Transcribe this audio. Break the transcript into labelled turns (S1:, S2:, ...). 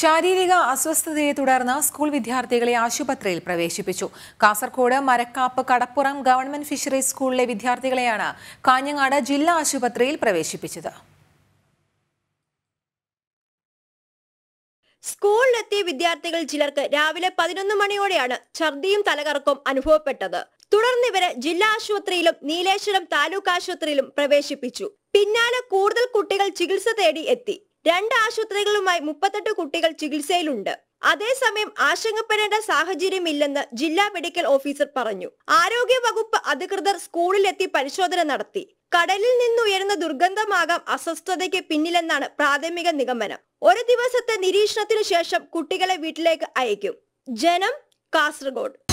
S1: ശാരീരിക അസ്വസ്ഥതയെ തുടർന്ന് സ്കൂൾ വിദ്യാർത്ഥികളെ ആശുപത്രിയിൽ പ്രവേശിപ്പിച്ചു കാസർകോട് മരക്കാപ്പ് കടപ്പുറം ഗവൺമെന്റ് ഫിഷറീസ് സ്കൂളിലെ വിദ്യാർത്ഥികളെയാണ് കാഞ്ഞങ്ങാട് ജില്ലാ ആശുപത്രിയിൽ പ്രവേശിപ്പിച്ചത്
S2: സ്കൂളിലെത്തിയ വിദ്യാർത്ഥികൾ ചിലർക്ക് രാവിലെ പതിനൊന്ന് മണിയോടെയാണ് ഛർദിയും തലകറക്കും അനുഭവപ്പെട്ടത് തുടർന്ന് ഇവരെ ജില്ലാ ആശുപത്രിയിലും നീലേശ്വരം താലൂക്ക് ആശുപത്രിയിലും പ്രവേശിപ്പിച്ചു പിന്നാലെ കൂടുതൽ കുട്ടികൾ ചികിത്സ തേടി എത്തി രണ്ട് ആശുപത്രികളുമായി മുപ്പത്തെട്ട് കുട്ടികൾ ചികിത്സയിലുണ്ട് അതേസമയം ആശങ്കപ്പെടേണ്ട സാഹചര്യമില്ലെന്ന് ജില്ലാ മെഡിക്കൽ ഓഫീസർ പറഞ്ഞു ആരോഗ്യ വകുപ്പ് അധികൃതർ സ്കൂളിലെത്തി പരിശോധന നടത്തി കടലിൽ നിന്നുയരുന്ന ദുർഗന്ധമാകാം അസ്വസ്ഥതയ്ക്ക് പിന്നിലെന്നാണ് പ്രാഥമിക നിഗമനം ഒരു ദിവസത്തെ നിരീക്ഷണത്തിനു ശേഷം കുട്ടികളെ വീട്ടിലേക്ക് അയക്കും ജനം കാസർഗോഡ്